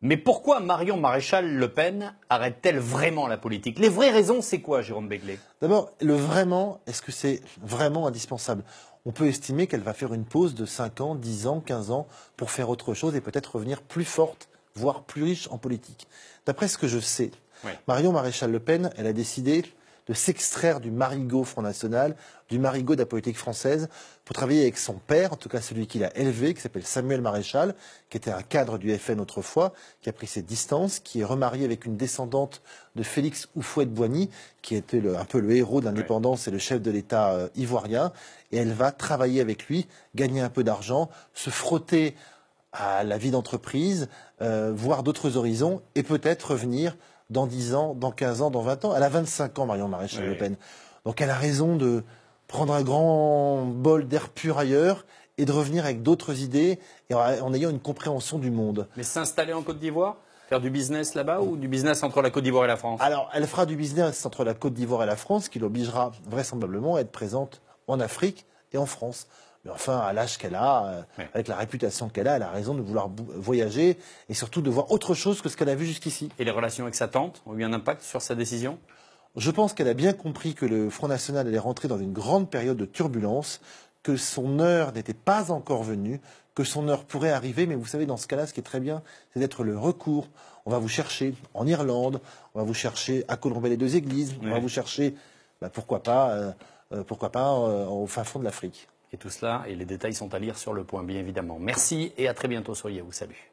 Mais pourquoi Marion Maréchal Le Pen arrête-t-elle vraiment la politique Les vraies raisons, c'est quoi, Jérôme Begley D'abord, le vraiment, est-ce que c'est vraiment indispensable On peut estimer qu'elle va faire une pause de 5 ans, 10 ans, 15 ans pour faire autre chose et peut-être revenir plus forte, voire plus riche en politique. D'après ce que je sais, Marion Maréchal Le Pen, elle a décidé de s'extraire du marigot Front National, du marigot de la politique française, pour travailler avec son père, en tout cas celui qu'il a élevé, qui s'appelle Samuel Maréchal, qui était un cadre du FN autrefois, qui a pris ses distances, qui est remarié avec une descendante de Félix Houphouët-Boigny, qui était un peu le héros de l'indépendance et le chef de l'État euh, ivoirien, et elle va travailler avec lui, gagner un peu d'argent, se frotter à la vie d'entreprise, euh, voir d'autres horizons et peut-être revenir dans 10 ans, dans 15 ans, dans 20 ans. Elle a 25 ans, Marion Maréchal Le Pen. Donc elle a raison de prendre un grand bol d'air pur ailleurs et de revenir avec d'autres idées en ayant une compréhension du monde. Mais s'installer en Côte d'Ivoire Faire du business là-bas ou du business entre la Côte d'Ivoire et la France Alors, elle fera du business entre la Côte d'Ivoire et la France, qui l'obligera vraisemblablement à être présente en Afrique et en France. Mais enfin, à l'âge qu'elle a, euh, avec la réputation qu'elle a, elle a raison de vouloir voyager et surtout de voir autre chose que ce qu'elle a vu jusqu'ici. Et les relations avec sa tante ont eu un impact sur sa décision Je pense qu'elle a bien compris que le Front National allait rentrer dans une grande période de turbulence, que son heure n'était pas encore venue, que son heure pourrait arriver, mais vous savez, dans ce cas-là, ce qui est très bien, c'est d'être le recours. On va vous chercher en Irlande, on va vous chercher à Colombey les deux églises, on va vous chercher, bah, pourquoi pas, euh, euh, pourquoi pas au fin fond de l'Afrique. Et tout cela, et les détails sont à lire sur le point, bien évidemment. Merci et à très bientôt sur Vous Salut.